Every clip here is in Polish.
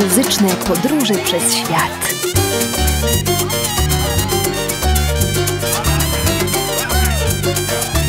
muzyczne podróże przez świat. Thank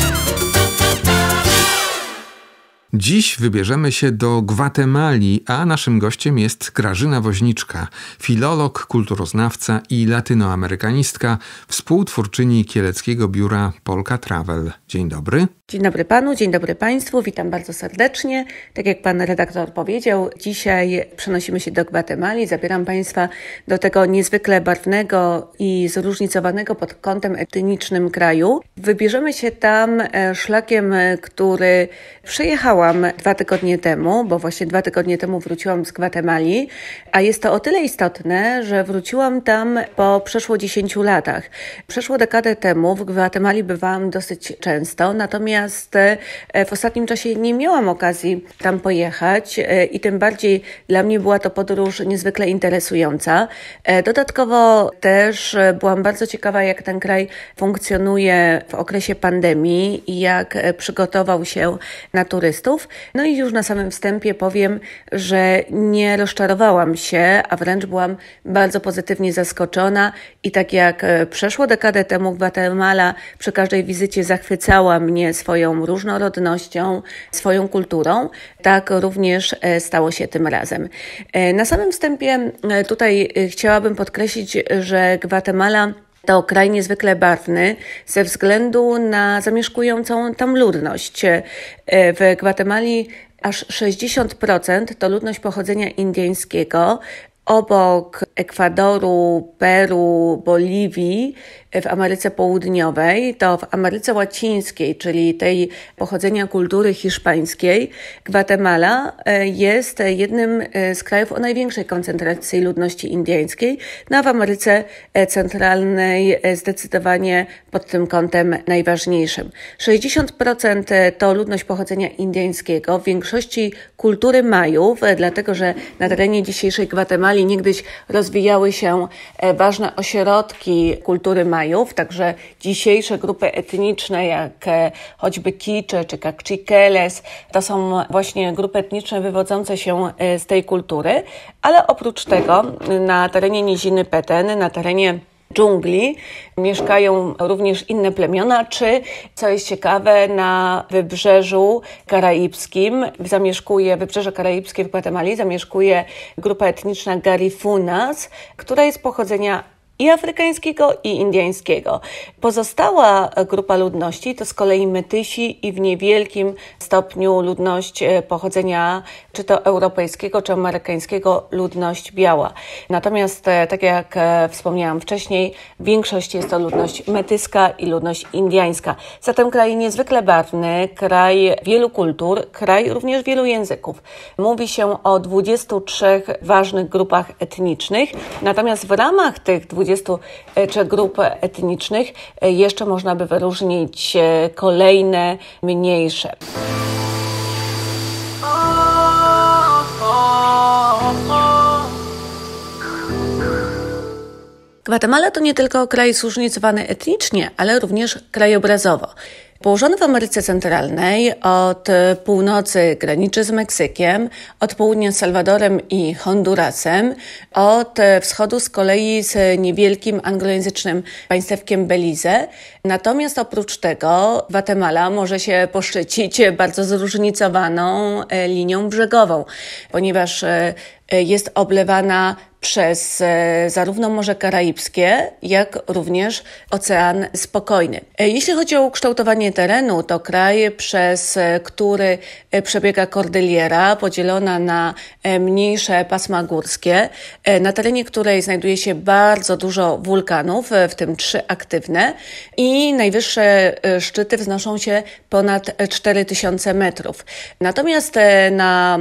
Dziś wybierzemy się do Gwatemali, a naszym gościem jest Grażyna Woźniczka, filolog, kulturoznawca i latynoamerykanistka, współtwórczyni kieleckiego biura Polka Travel. Dzień dobry. Dzień dobry panu, dzień dobry państwu, witam bardzo serdecznie. Tak jak pan redaktor powiedział, dzisiaj przenosimy się do Gwatemali. Zabieram państwa do tego niezwykle barwnego i zróżnicowanego pod kątem etnicznym kraju. Wybierzemy się tam e, szlakiem, który przejechała dwa tygodnie temu, bo właśnie dwa tygodnie temu wróciłam z Gwatemali, a jest to o tyle istotne, że wróciłam tam po przeszło 10 latach. Przeszło dekadę temu w Gwatemali bywałam dosyć często, natomiast e, w ostatnim czasie nie miałam okazji tam pojechać e, i tym bardziej dla mnie była to podróż niezwykle interesująca. E, dodatkowo też byłam bardzo ciekawa, jak ten kraj funkcjonuje w okresie pandemii i jak przygotował się na turystów tematów. No i już na samym wstępie powiem, że nie rozczarowałam się, a wręcz byłam bardzo pozytywnie zaskoczona i tak jak e, przeszło dekadę temu Gwatemala, przy każdej wizycie zachwycała mnie swoją różnorodnością, swoją kulturą, tak również e, stało się tym razem. E, na samym wstępie tutaj chciałabym podkreślić, że Gwatemala to kraj niezwykle barwny ze względu na zamieszkującą tam ludność. E, w Gwatemali aż 60% to ludność pochodzenia indyjskiego. Obok Ekwadoru, Peru, Boliwii w Ameryce Południowej, to w Ameryce Łacińskiej, czyli tej pochodzenia kultury hiszpańskiej, Gwatemala e, jest jednym e, z krajów o największej koncentracji ludności indyjskiej, no a w Ameryce e, Centralnej zdecydowanie pod tym kątem najważniejszym. 60% to ludność pochodzenia indyjskiego, w większości kultury Majów, dlatego że na terenie dzisiejszej Gwatemali niegdyś roz rozwijały się e, ważne ośrodki kultury Majów, także dzisiejsze grupy etniczne, jak e, choćby Kicze czy Kakcikeles, to są właśnie grupy etniczne wywodzące się e, z tej kultury, ale oprócz tego na terenie Niziny Peteny, na terenie dżungli mieszkają również inne plemiona, czy, co jest ciekawe, na wybrzeżu karaibskim zamieszkuje, wybrzeże karaibskie w Gwatemali zamieszkuje grupa etniczna Garifunas, która jest pochodzenia i afrykańskiego, i indyjskiego. Pozostała e, grupa ludności to z kolei Metysi i w niewielkim stopniu ludność e, pochodzenia czy to europejskiego, czy amerykańskiego, ludność biała. Natomiast, e, tak jak wspomniałam wcześniej, większość jest to ludność metyska i ludność indyjska. Zatem kraj niezwykle barwny, kraj wielu kultur, kraj również wielu języków. Mówi się o 23 ważnych grupach etnicznych, natomiast w ramach tych 20 23 e, grup etnicznych, e, jeszcze można by wyróżnić e, kolejne mniejsze. Gwatemala to nie tylko kraj zróżnicowany etnicznie, ale również krajobrazowo. Położony w Ameryce Centralnej, od północy graniczy z Meksykiem, od południa z Salwadorem i Hondurasem, od wschodu z kolei z niewielkim anglojęzycznym państewkiem Belize. Natomiast oprócz tego Gwatemala może się poszczycić bardzo zróżnicowaną e, linią brzegową, ponieważ e, E, jest oblewana przez e, zarówno Morze Karaibskie, jak również Ocean Spokojny. E, jeśli chodzi o ukształtowanie terenu, to kraj, przez który przebiega kordyliera, podzielona na mniejsze pasma górskie, na terenie której znajduje się bardzo dużo wulkanów, w tym trzy aktywne, i najwyższe szczyty wznoszą się ponad 4000 metrów. Natomiast na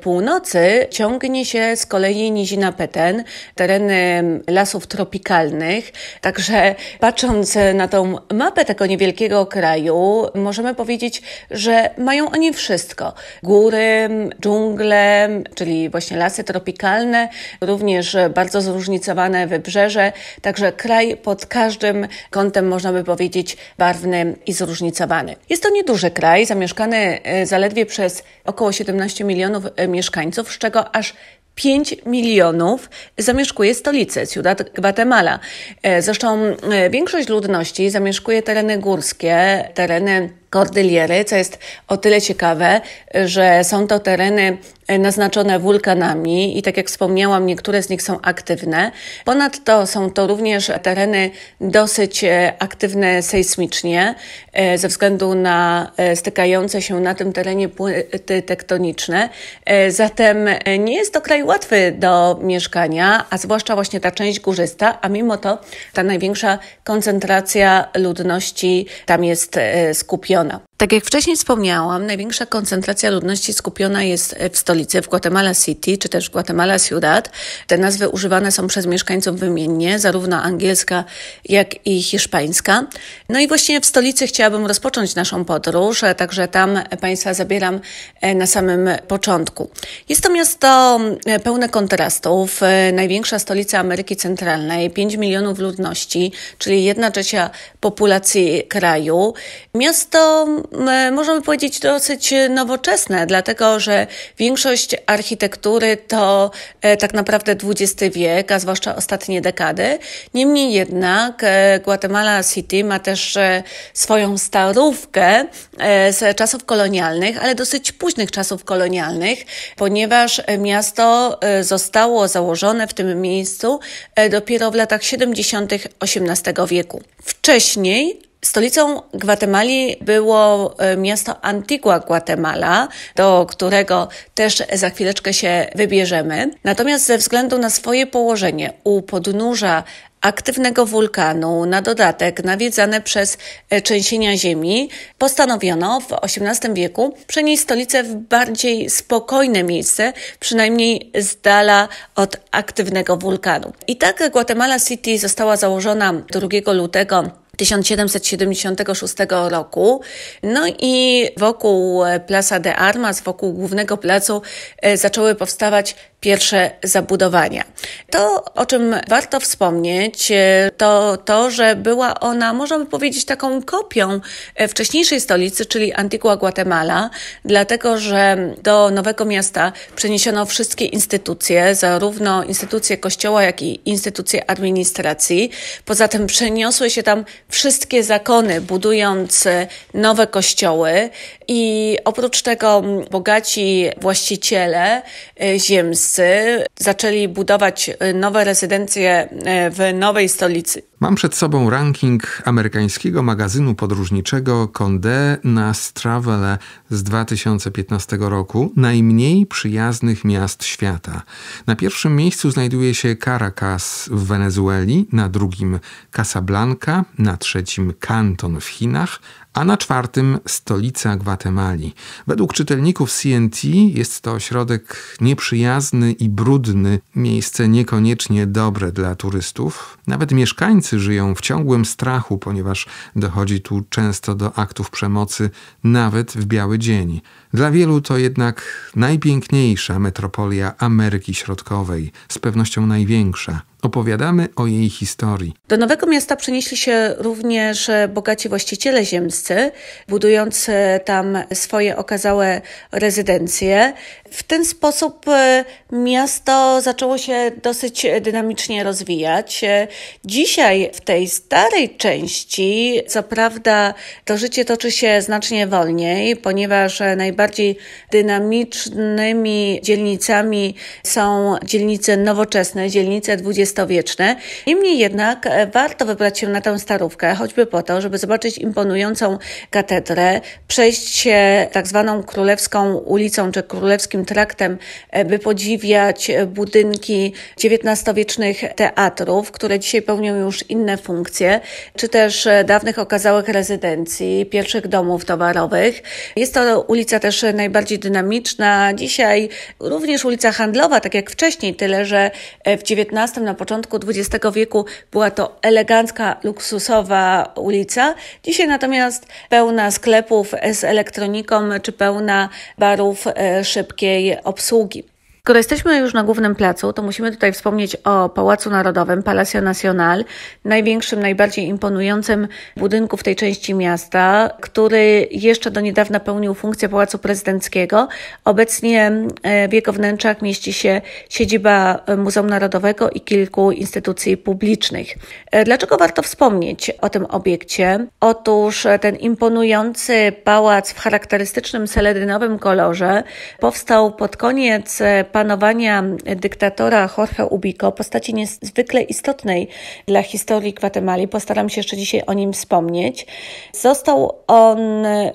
północy ciągnie się z kolei Nizina Peten, tereny lasów tropikalnych. Także patrząc na tą mapę tego niewielkiego kraju, możemy powiedzieć, że mają oni wszystko. Góry, dżungle, czyli właśnie lasy tropikalne, również bardzo zróżnicowane wybrzeże. Także kraj pod każdym kątem, można by powiedzieć, barwny i zróżnicowany. Jest to nieduży kraj, zamieszkany e, zaledwie przez około 17 milionów e, mieszkańców, z czego aż 5 milionów zamieszkuje stolicę, Ciudad Guatemala. E, zresztą e, większość ludności zamieszkuje tereny górskie, tereny Kordyliery, co jest o tyle ciekawe, że są to tereny e, naznaczone wulkanami i tak jak wspomniałam, niektóre z nich są aktywne. Ponadto są to również tereny dosyć e, aktywne sejsmicznie e, ze względu na stykające się na tym terenie płyty tektoniczne. Zatem nie jest to kraj łatwy do mieszkania, a zwłaszcza właśnie ta część górzysta, a mimo to ta największa koncentracja ludności tam jest skupiona no. Tak jak wcześniej wspomniałam, największa koncentracja ludności skupiona jest w stolicy, w Guatemala City czy też Guatemala Ciudad. Te nazwy używane są przez mieszkańców wymiennie, zarówno angielska, jak i hiszpańska. No i właśnie w stolicy chciałabym rozpocząć naszą podróż, e, także tam Państwa zabieram e, na samym początku. Jest to miasto e, pełne kontrastów, największa stolica Ameryki Centralnej, 5 milionów ludności, czyli jedna trzecia populacji kraju. Miasto E, możemy powiedzieć, dosyć nowoczesne, dlatego że większość architektury to e, tak naprawdę XX wiek, a zwłaszcza ostatnie dekady. Niemniej jednak e, Guatemala City ma też swoją starówkę z czasów kolonialnych, ale dosyć późnych czasów kolonialnych, ponieważ miasto zostało założone w tym miejscu dopiero w latach 70. XVIII wieku. Wcześniej Stolicą Gwatemali było e, miasto Antigua Guatemala, do którego też za chwileczkę się wybierzemy. Natomiast ze względu na swoje położenie u podnóża aktywnego wulkanu, na dodatek nawiedzane przez e, trzęsienia ziemi, postanowiono w XVIII wieku przenieść stolicę w bardziej spokojne miejsce, przynajmniej z dala od aktywnego wulkanu. I tak Guatemala City została założona 2 lutego 1776 roku. No i wokół e, Plaza de Armas, wokół głównego placu e, zaczęły powstawać pierwsze zabudowania. To, o czym warto wspomnieć, e, to to, że była ona, można by powiedzieć, taką kopią wcześniejszej stolicy, czyli Antigua Guatemala, dlatego że do Nowego Miasta przeniesiono wszystkie instytucje, zarówno instytucje kościoła, jak i instytucje administracji. Poza tym przeniosły się tam wszystkie zakony budujące nowe kościoły, i oprócz tego bogaci właściciele y, ziemscy zaczęli budować y, nowe rezydencje y, w nowej stolicy. Mam przed sobą ranking amerykańskiego magazynu podróżniczego Condé Nast Traveler z 2015 roku najmniej przyjaznych miast świata. Na pierwszym miejscu znajduje się Caracas w Wenezueli, na drugim Casablanca, na trzecim Canton w Chinach, a na czwartym stolica Gwatemali. Według czytelników CNT jest to ośrodek nieprzyjazny i brudny, miejsce niekoniecznie dobre dla turystów. Nawet mieszkańcy żyją w ciągłym strachu, ponieważ dochodzi tu często do aktów przemocy, nawet w biały dzień. Dla wielu to jednak najpiękniejsza metropolia Ameryki Środkowej, z pewnością największa. Opowiadamy o jej historii. Do Nowego Miasta przenieśli się również bogaci właściciele ziemscy, budując tam swoje okazałe rezydencje. W ten sposób e, miasto zaczęło się dosyć dynamicznie rozwijać. E, dzisiaj w tej starej części, co prawda, to życie toczy się znacznie wolniej, ponieważ najbardziej dynamicznymi dzielnicami są dzielnice nowoczesne, dzielnice XX dwudziestowieczne. Niemniej jednak e, warto wybrać się na tę starówkę, choćby po to, żeby zobaczyć imponującą katedrę, przejść się tak zwaną Królewską ulicą czy Królewskim Traktem, e, by podziwiać e, budynki XIX-wiecznych teatrów, które dzisiaj pełnią już inne funkcje, czy też dawnych okazałych rezydencji, pierwszych domów towarowych. Jest to ulica też najbardziej dynamiczna. Dzisiaj również ulica handlowa, tak jak wcześniej, tyle że w XIX na początku XX wieku była to elegancka, luksusowa ulica. Dzisiaj natomiast pełna sklepów z elektroniką czy pełna barów e, szybkiej obsługi. Skoro jesteśmy już na głównym placu, to musimy tutaj wspomnieć o Pałacu Narodowym, Palacio Nacional, największym, najbardziej imponującym budynku w tej części miasta, który jeszcze do niedawna pełnił funkcję Pałacu Prezydenckiego. Obecnie e, w jego wnętrzach mieści się siedziba e, Muzeum Narodowego i kilku instytucji publicznych. E, dlaczego warto wspomnieć o tym obiekcie? Otóż ten imponujący pałac w charakterystycznym seledynowym kolorze powstał pod koniec panowania dyktatora Jorge Ubico, postaci niezwykle istotnej dla historii Gwatemali, postaram się jeszcze dzisiaj o nim wspomnieć. Został on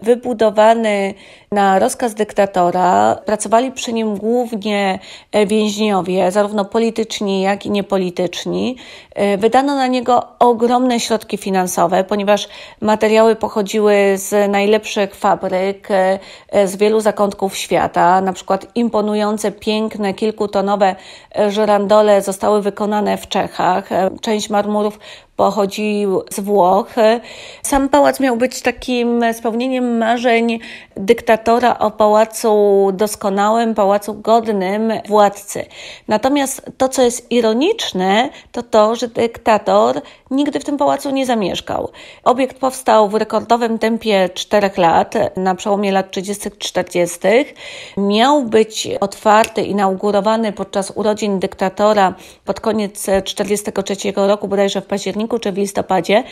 wybudowany na rozkaz dyktatora. Pracowali przy nim głównie więźniowie, zarówno polityczni, jak i niepolityczni. Wydano na niego ogromne środki finansowe, ponieważ materiały pochodziły z najlepszych fabryk, z wielu zakątków świata, na przykład imponujące, piękne piękne, kilkutonowe e, żyrandole zostały wykonane w Czechach. E, część marmurów pochodził z Włoch. Sam pałac miał być takim spełnieniem marzeń dyktatora o pałacu doskonałym, pałacu godnym władcy. Natomiast to, co jest ironiczne, to to, że dyktator nigdy w tym pałacu nie zamieszkał. Obiekt powstał w rekordowym tempie czterech lat, na przełomie lat 30-40. Miał być otwarty, inaugurowany podczas urodzin dyktatora pod koniec 43 roku, bodajże w październiku październiku czy w listopadzie,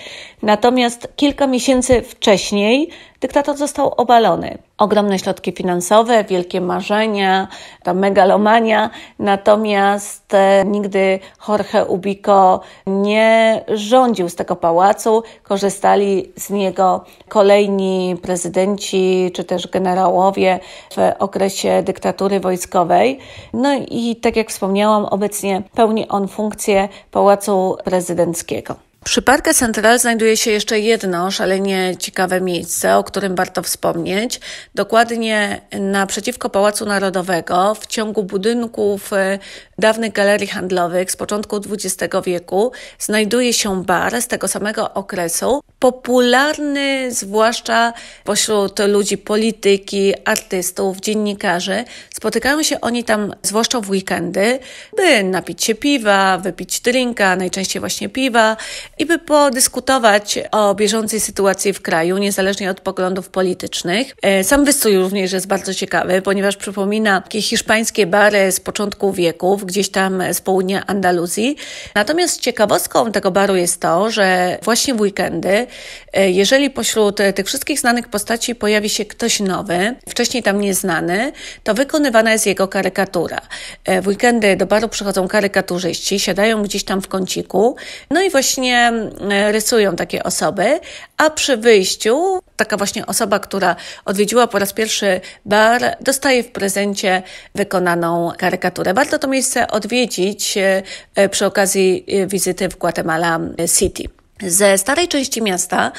natomiast kilka miesięcy wcześniej dyktator został obalony. Ogromne środki finansowe, wielkie marzenia, ta megalomania, natomiast Nigdy Jorge Ubico nie rządził z tego pałacu. Korzystali z niego kolejni prezydenci czy też generałowie w okresie dyktatury wojskowej. No i tak jak wspomniałam, obecnie pełni on funkcję pałacu prezydenckiego. Przy Parque Central znajduje się jeszcze jedno szalenie ciekawe miejsce, o którym warto wspomnieć. Dokładnie naprzeciwko Pałacu Narodowego, w ciągu budynków e, dawnych galerii handlowych z początku XX wieku, znajduje się bar z tego samego okresu, popularny zwłaszcza pośród ludzi polityki, artystów, dziennikarzy. Spotykają się oni tam zwłaszcza w weekendy, by napić się piwa, wypić drinka, najczęściej właśnie piwa, i by podyskutować o bieżącej sytuacji w kraju, niezależnie od poglądów politycznych. E, sam wystrój również jest bardzo ciekawy, ponieważ przypomina takie hiszpańskie bary z początku wieków, gdzieś tam z południa Andaluzji. Natomiast ciekawostką tego baru jest to, że właśnie w weekendy, e, jeżeli pośród tych wszystkich znanych postaci pojawi się ktoś nowy, wcześniej tam nieznany, to wykonywana jest jego karykatura. E, w weekendy do baru przychodzą karykaturzyści, siadają gdzieś tam w kąciku, no i właśnie E, rysują takie osoby, a przy wyjściu taka właśnie osoba, która odwiedziła po raz pierwszy bar, dostaje w prezencie wykonaną karykaturę. Warto to miejsce odwiedzić e, e, przy okazji wizyty w Guatemala City. Ze starej części miasta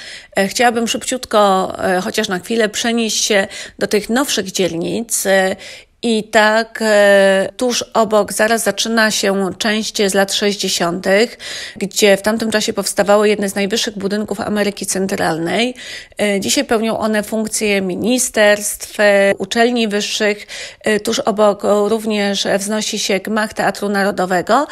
chciałabym szybciutko, chociaż na chwilę, przenieść się do tych nowszych dzielnic i tak e, tuż obok zaraz zaczyna się część z lat 60., gdzie w tamtym czasie powstawały jedne z najwyższych budynków Ameryki Centralnej. E, dzisiaj pełnią one funkcje ministerstw, e, uczelni wyższych. Tuż obok również wznosi się gmach Teatru Narodowego,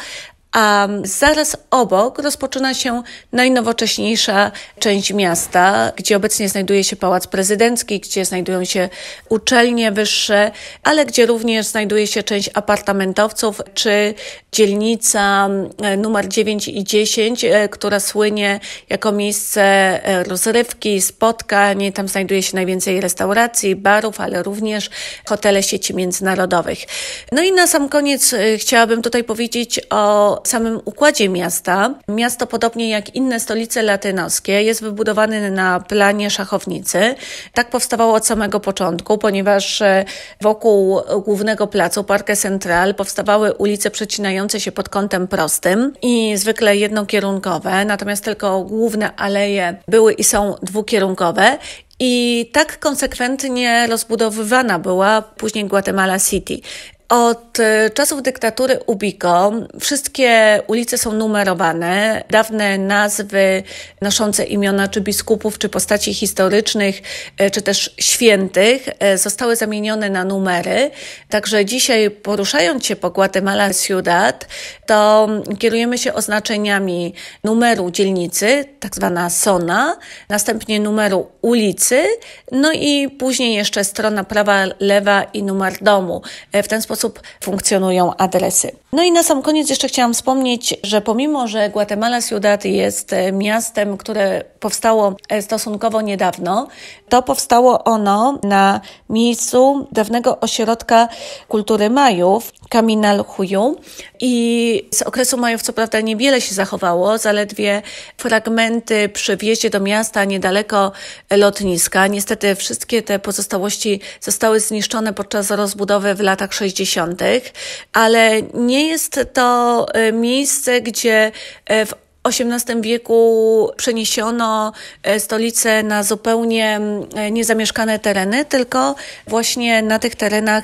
a zaraz obok rozpoczyna się najnowocześniejsza część miasta, gdzie obecnie znajduje się Pałac Prezydencki, gdzie znajdują się uczelnie wyższe, ale gdzie również znajduje się część apartamentowców, czy dzielnica mm, numer 9 i 10, e, która słynie jako miejsce e, rozrywki, spotkań. Tam znajduje się najwięcej restauracji, barów, ale również hotele sieci międzynarodowych. No i na sam koniec e, chciałabym tutaj powiedzieć o samym układzie miasta. Miasto, podobnie jak inne stolice latynoskie, jest wybudowane na planie szachownicy. Tak powstawało od samego początku, ponieważ e, wokół głównego placu, Parque Central, powstawały ulice przecinające się pod kątem prostym i zwykle jednokierunkowe, natomiast tylko główne aleje były i są dwukierunkowe i tak konsekwentnie rozbudowywana była później Guatemala City. Od e, czasów dyktatury Ubico wszystkie ulice są numerowane. Dawne nazwy noszące imiona czy biskupów, czy postaci historycznych, e, czy też świętych e, zostały zamienione na numery. Także dzisiaj poruszając się po Guatemala Ciudad, to kierujemy się oznaczeniami numeru dzielnicy, tak zwana SONA, następnie numeru ulicy, no i później jeszcze strona prawa, lewa i numer domu. W ten sposób sposób funkcjonują adresy. No i na sam koniec jeszcze chciałam wspomnieć, że pomimo, że Guatemala Ciudad jest e, miastem, które powstało e, stosunkowo niedawno, to powstało ono na miejscu dawnego ośrodka kultury Majów, Kaminal Huyu. I z okresu Majów co prawda niewiele się zachowało, zaledwie fragmenty przy wjeździe do miasta niedaleko lotniska. Niestety wszystkie te pozostałości zostały zniszczone podczas rozbudowy w latach 60. 80., ale nie jest to e, miejsce, gdzie e, w XVIII wieku przeniesiono e, stolicę na zupełnie niezamieszkane tereny, tylko właśnie na tych terenach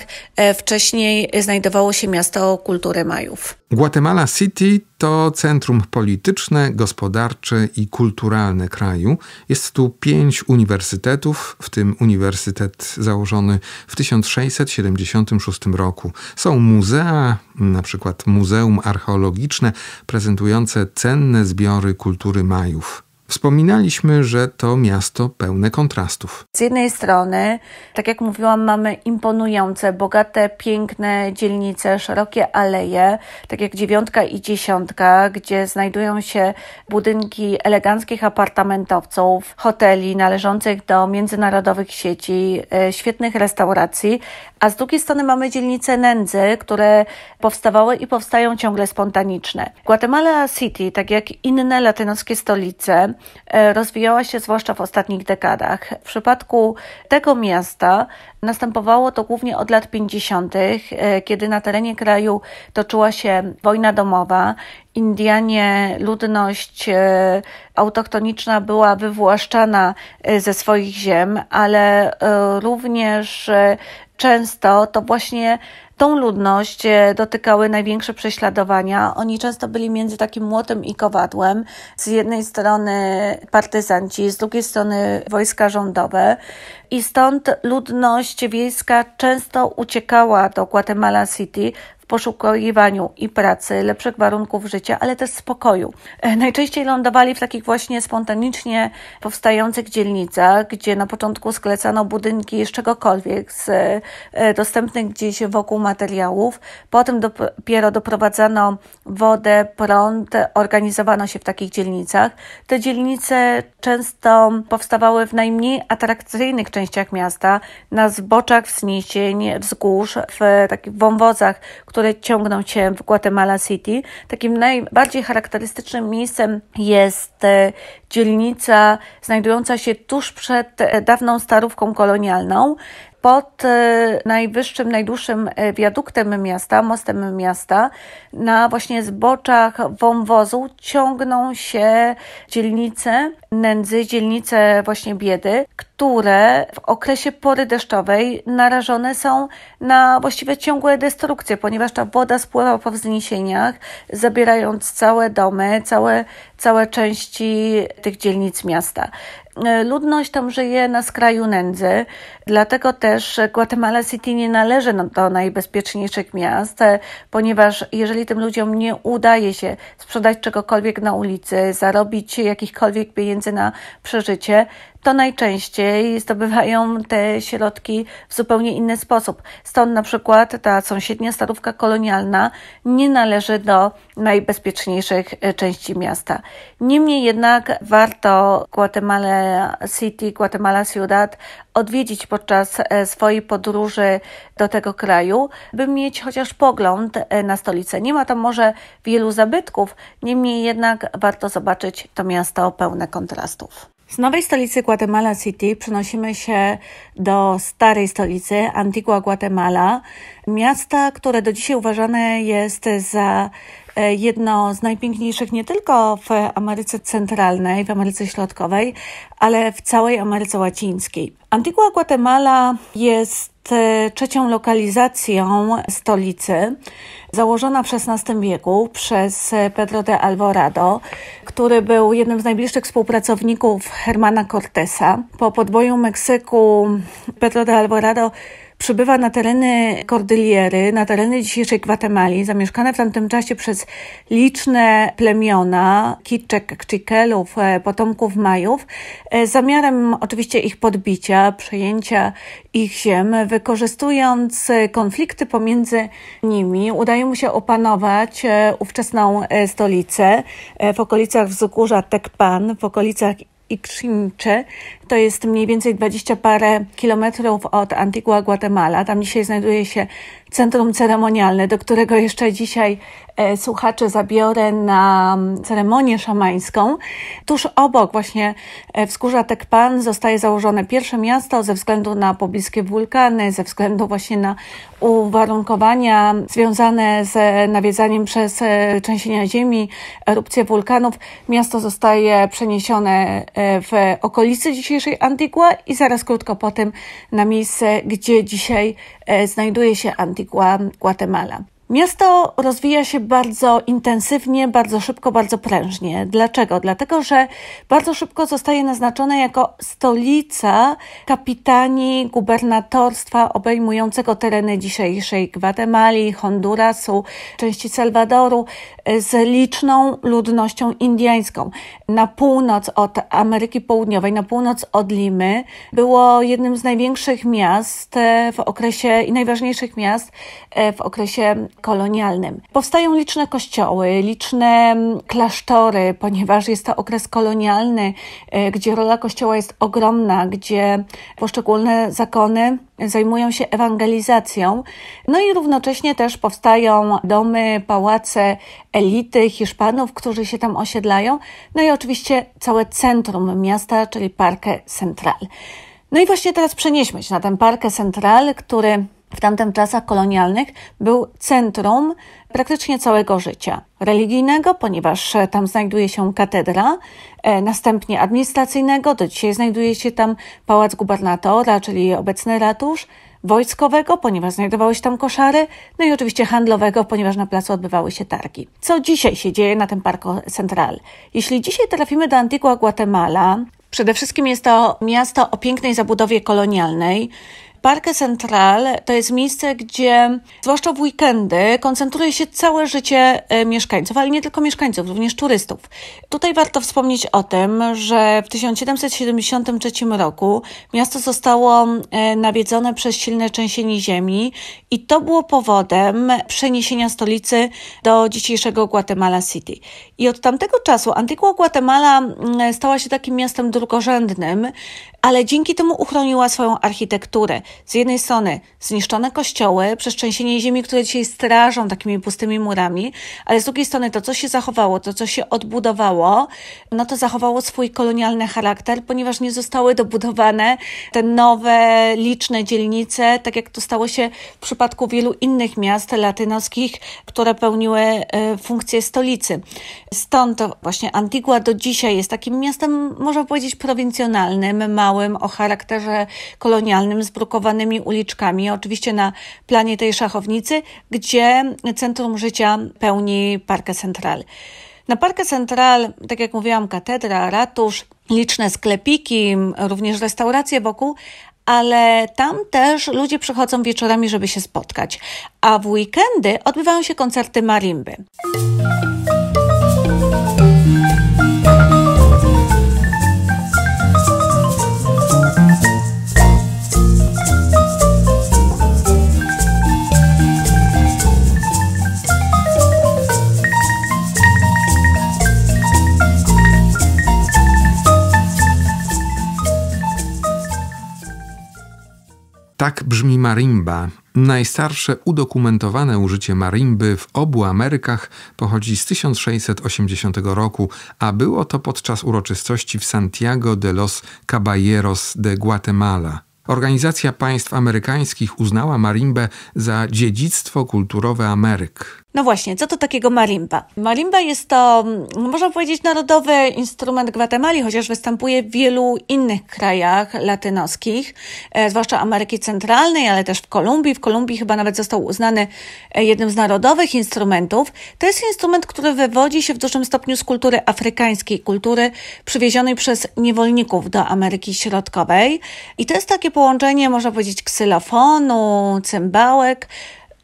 wcześniej znajdowało się miasto kultury Majów. Guatemala City to centrum polityczne, gospodarcze i kulturalne kraju. Jest tu pięć uniwersytetów, w tym uniwersytet założony w 1676 roku. Są muzea, na przykład Muzeum Archeologiczne, prezentujące cenne zbiory kultury Majów. Wspominaliśmy, że to miasto pełne kontrastów. Z jednej strony, tak jak mówiłam, mamy imponujące, bogate, piękne dzielnice, szerokie aleje, tak jak dziewiątka i dziesiątka, gdzie znajdują się budynki eleganckich apartamentowców, hoteli należących do międzynarodowych sieci, e, świetnych restauracji, a z drugiej strony mamy dzielnice nędzy, które powstawały i powstają ciągle spontaniczne. Guatemala City, tak jak inne latynoskie stolice, E, rozwijała się zwłaszcza w ostatnich dekadach. W przypadku tego miasta następowało to głównie od lat 50., e, kiedy na terenie kraju toczyła się wojna domowa. Indianie, ludność e, autochtoniczna była wywłaszczana ze swoich ziem, ale również często to właśnie tą ludność e, dotykały największe prześladowania. Oni często byli między takim młotem i kowadłem. Z jednej strony partyzanci, z drugiej strony wojska rządowe i stąd ludność wiejska często uciekała do Guatemala City w poszukiwaniu i pracy, lepszych warunków życia, ale też spokoju. E, najczęściej lądowali w takich właśnie spontanicznie powstających dzielnicach, gdzie na początku sklecano budynki z czegokolwiek, z e, dostępnych gdzieś wokół materiałów. Potem dopiero doprowadzano wodę, prąd, organizowano się w takich dzielnicach. Te dzielnice często powstawały w najmniej atrakcyjnych częściach miasta, na zboczach wzniesień, wzgórz, w takich wąwozach, które ciągną się w Guatemala City. Takim najbardziej charakterystycznym miejscem jest e, dzielnica znajdująca się tuż przed e, dawną starówką kolonialną pod e, najwyższym, najdłuższym e, wiaduktem miasta, mostem miasta, na właśnie zboczach wąwozu ciągną się dzielnice nędzy, dzielnice właśnie biedy, które w okresie pory deszczowej narażone są na właściwie ciągłe destrukcje, ponieważ ta woda spływa po wzniesieniach, zabierając całe domy, całe, całe części tych dzielnic miasta e, ludność tam żyje na skraju nędzy. Dlatego też Guatemala City nie należy do najbezpieczniejszych miast, e, ponieważ jeżeli tym ludziom nie udaje się sprzedać czegokolwiek na ulicy, zarobić jakichkolwiek pieniędzy na przeżycie, to najczęściej zdobywają te środki w zupełnie inny sposób. Stąd na przykład ta sąsiednia starówka kolonialna nie należy do najbezpieczniejszych e, części miasta. Niemniej jednak warto Guatemala City, Guatemala Ciudad odwiedzić podczas e, swojej podróży do tego kraju, by mieć chociaż pogląd e, na stolicę. Nie ma tam może wielu zabytków, niemniej jednak warto zobaczyć to miasto pełne kontrastów. Z nowej stolicy Guatemala City przenosimy się do starej stolicy Antigua Guatemala, miasta, które do dzisiaj uważane jest za E, jedno z najpiękniejszych nie tylko w Ameryce Centralnej, w Ameryce Środkowej, ale w całej Ameryce Łacińskiej. Antigua Guatemala jest e, trzecią lokalizacją stolicy, założona w XVI wieku przez e, Pedro de Alvarado, który był jednym z najbliższych współpracowników Hermana Cortesa. Po podboju Meksyku Pedro de Alvarado przybywa na tereny Kordyliery, na tereny dzisiejszej Gwatemali, zamieszkane w tamtym czasie przez liczne plemiona Kiczek, Kcikelów, e, potomków Majów, e, z zamiarem oczywiście ich podbicia, przejęcia ich ziem, wykorzystując e, konflikty pomiędzy nimi, udaje mu się opanować ówczesną stolicę w okolicach wzgórza Tekpan, w okolicach Ikszimcze, to jest mniej więcej 20 parę kilometrów od Antigua Guatemala. Tam dzisiaj znajduje się centrum ceremonialne, do którego jeszcze dzisiaj e, słuchacze zabiorę na mm, ceremonię szamańską. Tuż obok właśnie e, wzgórza Tekpan zostaje założone pierwsze miasto ze względu na pobliskie wulkany, ze względu właśnie na uwarunkowania związane z nawiedzaniem przez e, trzęsienia ziemi, erupcję wulkanów. Miasto zostaje przeniesione e, w okolicy dzisiaj dzisiejszej Antigua i zaraz krótko potem na miejsce, gdzie dzisiaj e, znajduje się Antigua Guatemala. Miasto rozwija się bardzo intensywnie, bardzo szybko, bardzo prężnie. Dlaczego? Dlatego, że bardzo szybko zostaje naznaczone jako stolica kapitanii gubernatorstwa obejmującego tereny dzisiejszej Gwatemali, Hondurasu, części Salwadoru e, z liczną ludnością indyjską. Na północ od Ameryki Południowej, na północ od Limy, było jednym z największych miast e, w okresie i najważniejszych miast e, w okresie kolonialnym. Powstają liczne kościoły, liczne mm, klasztory, ponieważ jest to okres kolonialny, e, gdzie rola kościoła jest ogromna, gdzie poszczególne zakony zajmują się ewangelizacją. No i równocześnie też powstają domy, pałace elity Hiszpanów, którzy się tam osiedlają. No i oczywiście całe centrum miasta, czyli Parque Central. No i właśnie teraz przenieśmy się na ten Parque Central, który w tamtych czasach kolonialnych był centrum praktycznie całego życia religijnego, ponieważ e, tam znajduje się katedra, e, następnie administracyjnego, do dzisiaj znajduje się tam pałac gubernatora, czyli obecny ratusz, wojskowego, ponieważ znajdowały się tam koszary, no i oczywiście handlowego, ponieważ na placu odbywały się targi. Co dzisiaj się dzieje na tym Parku Central? Jeśli dzisiaj trafimy do Antigua Guatemala, przede wszystkim jest to miasto o pięknej zabudowie kolonialnej, Parque Central to jest miejsce, gdzie zwłaszcza w weekendy koncentruje się całe życie e, mieszkańców, ale nie tylko mieszkańców, również turystów. Tutaj warto wspomnieć o tym, że w 1773 roku miasto zostało e, nawiedzone przez silne trzęsienie ziemi i to było powodem przeniesienia stolicy do dzisiejszego Guatemala City. I od tamtego czasu Antigua Guatemala mm, stała się takim miastem drugorzędnym, ale dzięki temu uchroniła swoją architekturę. Z jednej strony zniszczone kościoły, przestrzęsienie ziemi, które dzisiaj strażą takimi pustymi murami, ale z drugiej strony to, co się zachowało, to, co się odbudowało, no to zachowało swój kolonialny charakter, ponieważ nie zostały dobudowane te nowe, liczne dzielnice, tak jak to stało się w przypadku wielu innych miast latynoskich, które pełniły e, funkcję stolicy. Stąd właśnie Antigua do dzisiaj jest takim miastem, można powiedzieć, prowincjonalnym, małym, małym o charakterze kolonialnym z brukowanymi uliczkami, oczywiście na planie tej szachownicy, gdzie centrum życia pełni Parkę Central. Na Parkę Central, tak jak mówiłam, katedra, ratusz, liczne sklepiki, również restauracje wokół, ale tam też ludzie przychodzą wieczorami, żeby się spotkać, a w weekendy odbywają się koncerty marimby. Tak brzmi marimba. Najstarsze udokumentowane użycie marimby w obu Amerykach pochodzi z 1680 roku, a było to podczas uroczystości w Santiago de los Caballeros de Guatemala. Organizacja Państw Amerykańskich uznała marimbę za dziedzictwo kulturowe Ameryk. No właśnie, co to takiego marimba? Marimba jest to, mm, można powiedzieć, narodowy instrument Gwatemali, chociaż występuje w wielu innych krajach latynoskich, e, zwłaszcza Ameryki Centralnej, ale też w Kolumbii. W Kolumbii chyba nawet został uznany e, jednym z narodowych instrumentów. To jest instrument, który wywodzi się w dużym stopniu z kultury afrykańskiej, kultury przywiezionej przez niewolników do Ameryki Środkowej. I to jest takie połączenie, można powiedzieć, ksylofonu, cymbałek,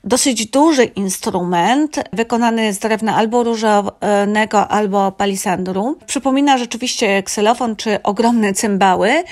dosyć duży instrument, wykonany z drewna albo różowego, albo palisandru. Przypomina rzeczywiście kselofon czy ogromne cymbały.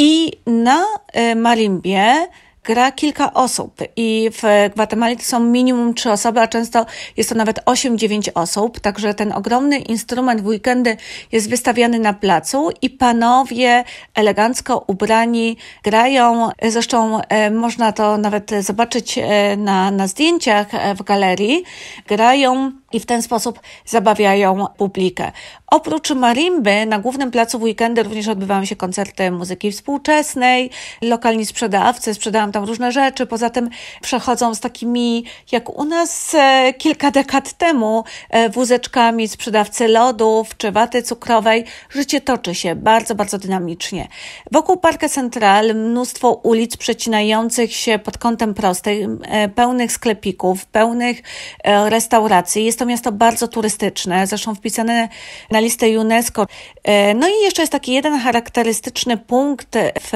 I na y, marimbie gra kilka osób i w Gwatemali to są minimum trzy osoby, a często jest to nawet 8-9 osób, także ten ogromny instrument w weekendy jest wystawiany na placu i panowie elegancko ubrani grają. Zresztą e, można to nawet zobaczyć e, na, na zdjęciach e, w galerii. Grają i w ten sposób zabawiają publikę. Oprócz marimby na głównym placu w weekendy również odbywały się koncerty muzyki współczesnej, lokalni sprzedawcy sprzedałam tam różne rzeczy, poza tym przechodzą z takimi jak u nas e, kilka dekad temu e, wózeczkami sprzedawcy lodów czy waty cukrowej. Życie toczy się bardzo, bardzo dynamicznie. Wokół Parka Central mnóstwo ulic przecinających się pod kątem prostym, e, pełnych sklepików, pełnych restauracji. Jest to miasto bardzo turystyczne, zresztą wpisane na na listę UNESCO. E, no i jeszcze jest taki jeden charakterystyczny punkt w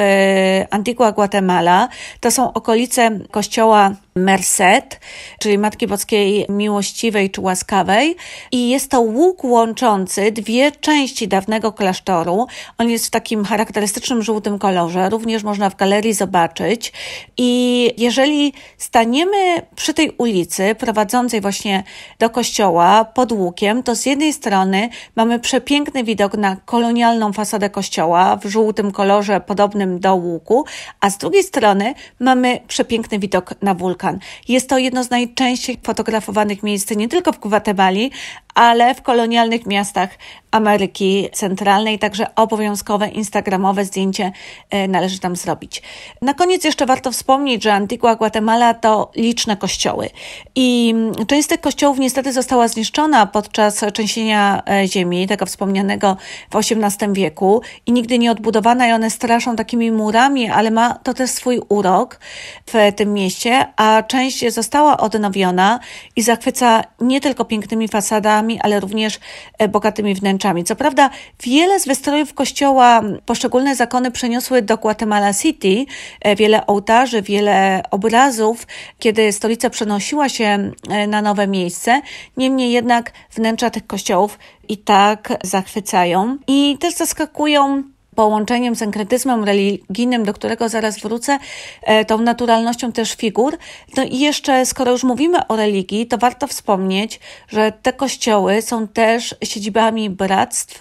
Antigua Guatemala. To są okolice kościoła Merced, czyli Matki Boskiej Miłościwej czy Łaskawej. I jest to łuk łączący dwie części dawnego klasztoru. On jest w takim charakterystycznym żółtym kolorze, również można w galerii zobaczyć. I jeżeli staniemy przy tej ulicy prowadzącej właśnie do kościoła pod łukiem, to z jednej strony mamy przepiękny widok na kolonialną fasadę kościoła w żółtym kolorze podobnym do łuku, a z drugiej strony mamy przepiękny widok na wulkan. Jest to jedno z najczęściej fotografowanych miejsc nie tylko w Gwatemali, ale w kolonialnych miastach Ameryki Centralnej, także obowiązkowe instagramowe zdjęcie e, należy tam zrobić. Na koniec jeszcze warto wspomnieć, że Antigua Guatemala to liczne kościoły i mm, część z tych kościołów niestety została zniszczona podczas trzęsienia e, ziemi, tego wspomnianego w XVIII wieku i nigdy nie odbudowana i one straszą takimi murami, ale ma to też swój urok w tym mieście, a część została odnowiona i zachwyca nie tylko pięknymi fasadami, ale również e, bogatymi wnętrzami. Co prawda, wiele z wystrojów kościoła poszczególne zakony przeniosły do Guatemala City, e, wiele ołtarzy, wiele obrazów, kiedy stolica przenosiła się e, na nowe miejsce. Niemniej jednak wnętrza tych kościołów i tak zachwycają i też zaskakują połączeniem z enkretyzmem religijnym, do którego zaraz wrócę, e, tą naturalnością też figur. No i jeszcze, skoro już mówimy o religii, to warto wspomnieć, że te kościoły są też siedzibami bractw,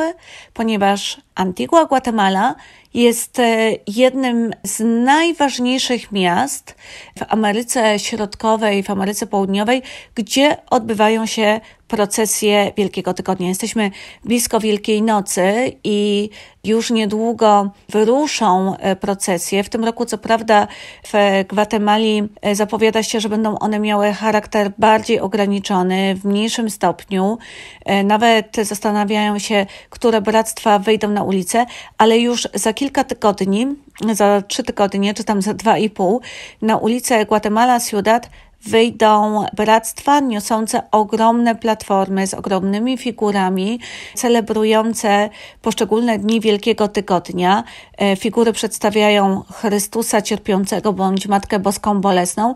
ponieważ Antigua Guatemala jest e, jednym z najważniejszych miast w Ameryce Środkowej, w Ameryce Południowej, gdzie odbywają się procesje Wielkiego Tygodnia. Jesteśmy blisko Wielkiej Nocy i już niedługo wyruszą e, procesje. W tym roku, co prawda, w Gwatemali e, zapowiada się, że będą one miały charakter bardziej ograniczony, w mniejszym stopniu. Nawet zastanawiają się, które bractwa wyjdą na na ulicę, ale już za kilka tygodni, za trzy tygodnie, czy tam za dwa i pół, na ulicę Guatemala Ciudad wyjdą bractwa niosące ogromne platformy z ogromnymi figurami, celebrujące poszczególne dni Wielkiego Tygodnia. E, figury przedstawiają Chrystusa cierpiącego bądź Matkę Boską Bolesną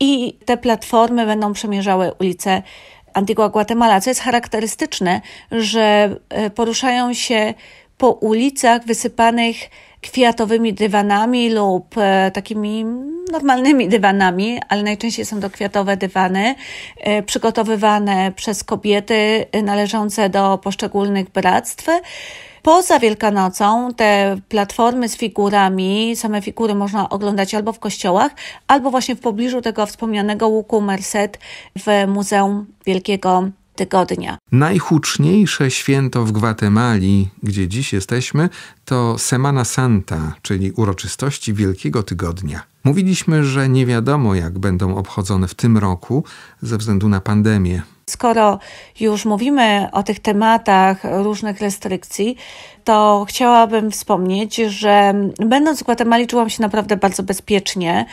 i te platformy będą przemierzały ulice Antigua Guatemala, co jest charakterystyczne, że e, poruszają się po ulicach wysypanych kwiatowymi dywanami lub e, takimi normalnymi dywanami, ale najczęściej są to kwiatowe dywany, e, przygotowywane przez kobiety należące do poszczególnych bractw. Poza Wielkanocą te platformy z figurami, same figury można oglądać albo w kościołach, albo właśnie w pobliżu tego wspomnianego łuku Merced w Muzeum Wielkiego tygodnia. Najhuczniejsze święto w Gwatemali, gdzie dziś jesteśmy, to Semana Santa, czyli uroczystości Wielkiego Tygodnia. Mówiliśmy, że nie wiadomo, jak będą obchodzone w tym roku ze względu na pandemię. Skoro już mówimy o tych tematach różnych restrykcji, to chciałabym wspomnieć, że będąc w Gwatemali czułam się naprawdę bardzo bezpiecznie.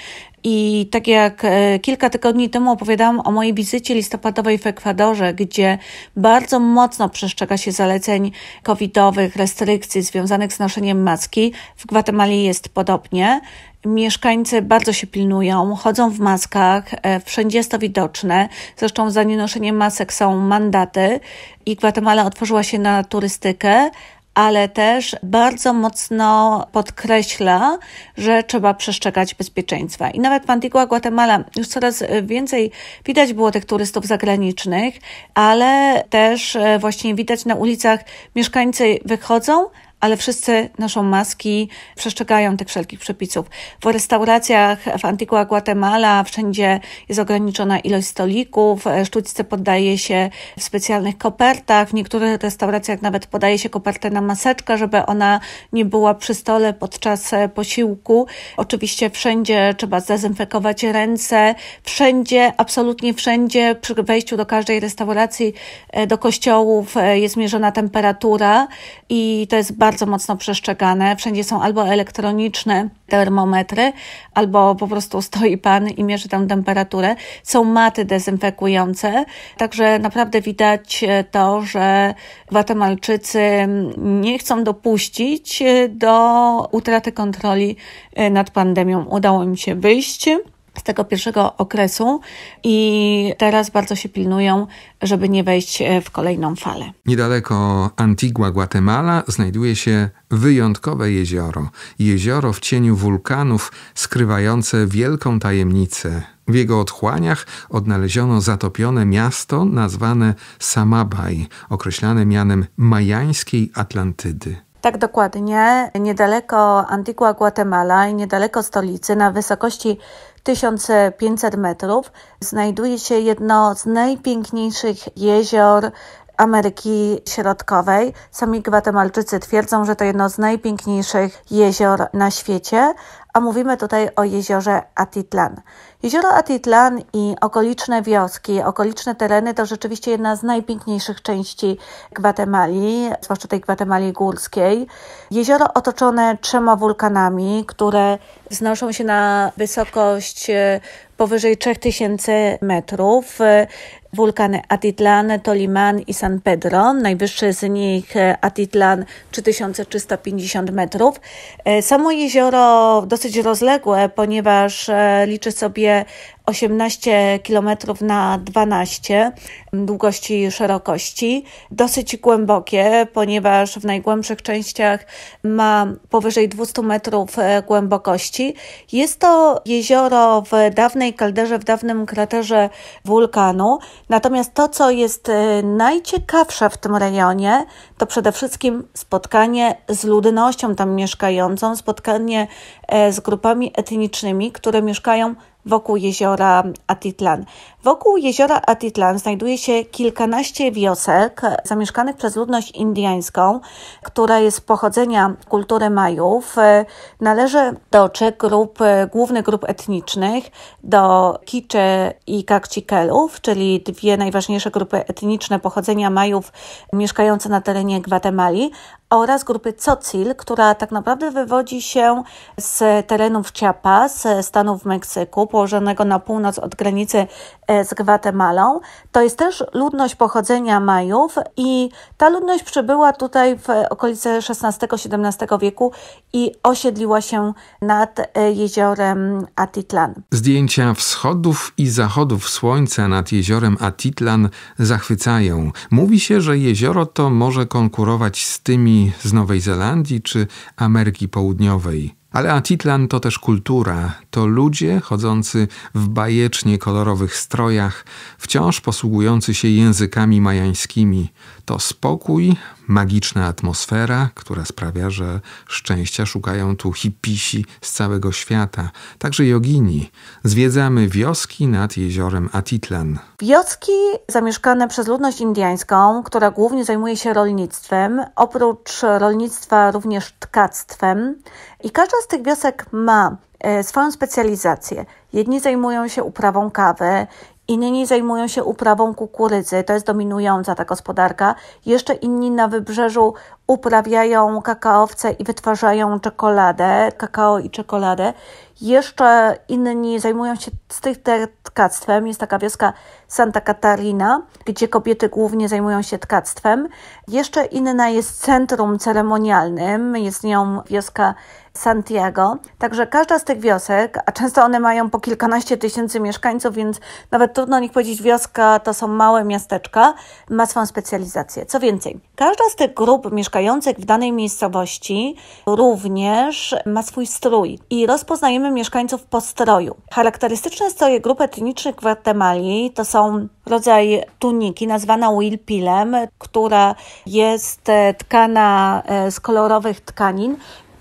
I tak jak e, kilka tygodni temu opowiadałam o mojej wizycie listopadowej w Ekwadorze, gdzie bardzo mocno przestrzega się zaleceń covidowych, restrykcji związanych z noszeniem maski. W Gwatemali jest podobnie. Mieszkańcy bardzo się pilnują, chodzą w maskach, e, wszędzie jest to widoczne. Zresztą za nienoszenie masek są mandaty i Gwatemala otworzyła się na turystykę, ale też bardzo mocno podkreśla, że trzeba przestrzegać bezpieczeństwa. I nawet w Antigua Guatemala już coraz więcej widać było tych turystów zagranicznych, ale też e, właśnie widać na ulicach mieszkańcy wychodzą, ale wszyscy noszą maski, przestrzegają tych wszelkich przepisów. W restauracjach w Antigua Guatemala wszędzie jest ograniczona ilość stolików, e, sztućce poddaje się w specjalnych kopertach, w niektórych restauracjach nawet podaje się kopertę na maseczkę, żeby ona nie była przy stole podczas e, posiłku. Oczywiście wszędzie trzeba zdezynfekować ręce, wszędzie, absolutnie wszędzie, przy wejściu do każdej restauracji, e, do kościołów jest mierzona temperatura i to jest bardzo bardzo mocno przeszczegane. Wszędzie są albo elektroniczne termometry, albo po prostu stoi pan i mierzy tam temperaturę. Są maty dezynfekujące, także naprawdę widać e, to, że Gwatemalczycy mm, nie chcą dopuścić e, do utraty kontroli e, nad pandemią. Udało im się wyjść z tego pierwszego okresu i teraz bardzo się pilnują, żeby nie wejść e, w kolejną falę. Niedaleko Antigua, Guatemala znajduje się wyjątkowe jezioro. Jezioro w cieniu wulkanów skrywające wielką tajemnicę. W jego otchłaniach odnaleziono zatopione miasto nazwane Samabaj, określane mianem majańskiej Atlantydy. Tak, dokładnie. Niedaleko Antigua Guatemala i niedaleko stolicy, na wysokości 1500 metrów znajduje się jedno z najpiękniejszych jezior Ameryki Środkowej. Sami Gwatemalczycy twierdzą, że to jedno z najpiękniejszych jezior na świecie, a mówimy tutaj o jeziorze Atitlan. Jezioro Atitlan i okoliczne wioski, okoliczne tereny to rzeczywiście jedna z najpiękniejszych części Gwatemali, zwłaszcza tej Gwatemali górskiej. Jezioro otoczone trzema wulkanami, które wznoszą się na wysokość e, powyżej 3000 metrów. Wulkany Atitlan, Toliman i San Pedro. Najwyższy z nich e, Atitlan 3350 metrów. E, samo jezioro dosyć rozległe, ponieważ e, liczy sobie 18 km na 12 długości i szerokości. Dosyć głębokie, ponieważ w najgłębszych częściach ma powyżej 200 metrów e, głębokości. Jest to jezioro w dawnej kalderze, w dawnym kraterze wulkanu. Natomiast to, co jest e, najciekawsze w tym rejonie, to przede wszystkim spotkanie z ludnością tam mieszkającą, spotkanie e, z grupami etnicznymi, które mieszkają wokół jeziora Atitlan. Wokół jeziora Atitlan znajduje się kilkanaście wiosek zamieszkanych przez ludność indyjską, która jest pochodzenia kultury Majów. Należy do trzech grup, głównych grup etnicznych, do Kiczy i Kakcikelów, czyli dwie najważniejsze grupy etniczne pochodzenia Majów mieszkające na terenie Gwatemali, oraz grupy Cocil, która tak naprawdę wywodzi się z terenów Chiapas, stanu w Meksyku, położonego na północ od granicy E, z Gwatemalą. To jest też ludność pochodzenia Majów i ta ludność przybyła tutaj w okolice XVI-XVII wieku i osiedliła się nad e, jeziorem Atitlan. Zdjęcia wschodów i zachodów słońca nad jeziorem Atitlan zachwycają. Mówi się, że jezioro to może konkurować z tymi z Nowej Zelandii czy Ameryki Południowej. Ale Atitlan to też kultura, to ludzie chodzący w bajecznie kolorowych strojach, wciąż posługujący się językami majańskimi, to spokój, magiczna atmosfera, która sprawia, że szczęścia szukają tu hipisi z całego świata, także jogini. Zwiedzamy wioski nad jeziorem Atitlan. Wioski zamieszkane przez ludność indyjską, która głównie zajmuje się rolnictwem, oprócz rolnictwa również tkactwem. I każda z tych wiosek ma e, swoją specjalizację. Jedni zajmują się uprawą kawy, Inni zajmują się uprawą kukurydzy, to jest dominująca ta gospodarka. Jeszcze inni na wybrzeżu uprawiają kakaowce i wytwarzają czekoladę, kakao i czekoladę. Jeszcze inni zajmują się stricte tkactwem. Jest taka wioska Santa Catarina, gdzie kobiety głównie zajmują się tkactwem. Jeszcze inna jest centrum ceremonialnym, jest nią wioska Santiago. Także każda z tych wiosek, a często one mają po kilkanaście tysięcy mieszkańców, więc nawet trudno o nich powiedzieć wioska, to są małe miasteczka, ma swoją specjalizację. Co więcej, każda z tych grup mieszkających w danej miejscowości również ma swój strój i rozpoznajemy mieszkańców po stroju. Charakterystyczne stroje grup etnicznych Gwatemali to są rodzaj tuniki nazwana wilpilem, która jest e, tkana e, z kolorowych tkanin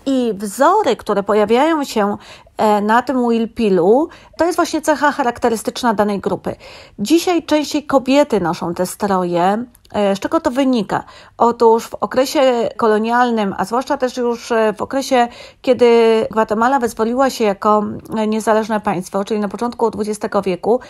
i wzory, które pojawiają się e, na tym Wilpilu, to jest właśnie cecha charakterystyczna danej grupy. Dzisiaj częściej kobiety noszą te stroje. E, z czego to wynika? Otóż w okresie kolonialnym, a zwłaszcza też już e, w okresie, kiedy Gwatemala wyzwoliła się jako niezależne państwo, czyli na początku XX wieku,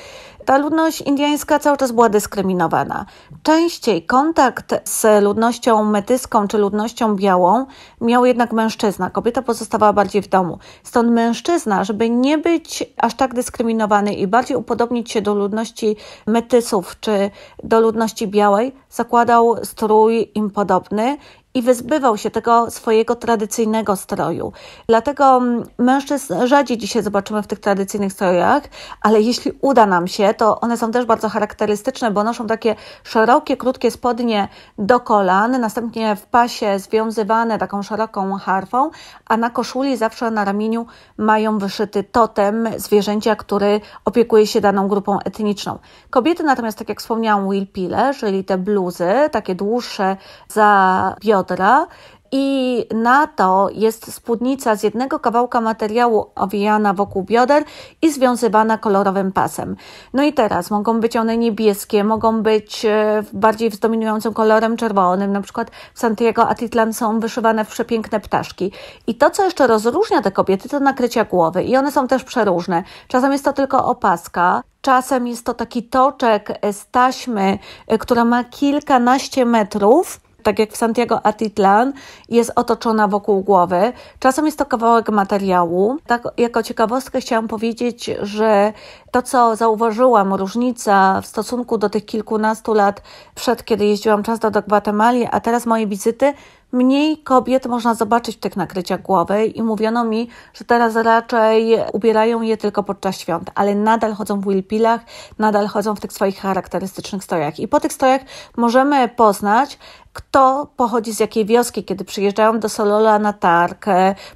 ta ludność indyjska cały czas była dyskryminowana. Częściej kontakt z ludnością metyską czy ludnością białą miał jednak mężczyzna. Kobieta pozostawała bardziej w domu. Stąd mężczyzna, żeby nie być aż tak dyskryminowany i bardziej upodobnić się do ludności metysów czy do ludności białej, zakładał strój im podobny i wyzbywał się tego swojego tradycyjnego stroju. Dlatego mm, mężczyzn rzadziej dzisiaj zobaczymy w tych tradycyjnych strojach, ale jeśli uda nam się, to one są też bardzo charakterystyczne, bo noszą takie szerokie, krótkie spodnie do kolan, następnie w pasie związywane taką szeroką harfą, a na koszuli zawsze na ramieniu mają wyszyty totem zwierzęcia, który opiekuje się daną grupą etniczną. Kobiety natomiast, tak jak wspomniałam, Will Pile, czyli te bluzy, takie dłuższe za biodra, biodra i na to jest spódnica z jednego kawałka materiału owijana wokół bioder i związywana kolorowym pasem. No i teraz mogą być one niebieskie, mogą być e, bardziej z dominującym kolorem czerwonym, na przykład w Santiago Atitlan są wyszywane w przepiękne ptaszki. I to, co jeszcze rozróżnia te kobiety, to nakrycia głowy i one są też przeróżne. Czasem jest to tylko opaska, czasem jest to taki toczek z taśmy, e, która ma kilkanaście metrów, tak jak w Santiago Atitlan, jest otoczona wokół głowy. Czasem jest to kawałek materiału. Tak, jako ciekawostkę chciałam powiedzieć, że to, co zauważyłam, różnica w stosunku do tych kilkunastu lat przed, kiedy jeździłam często do Gwatemali, a teraz moje wizyty, mniej kobiet można zobaczyć w tych nakryciach głowy i mówiono mi, że teraz raczej ubierają je tylko podczas świąt, ale nadal chodzą w wilpilach, nadal chodzą w tych swoich charakterystycznych strojach. I po tych strojach możemy poznać, kto pochodzi z jakiej wioski, kiedy przyjeżdżają do Solola na targ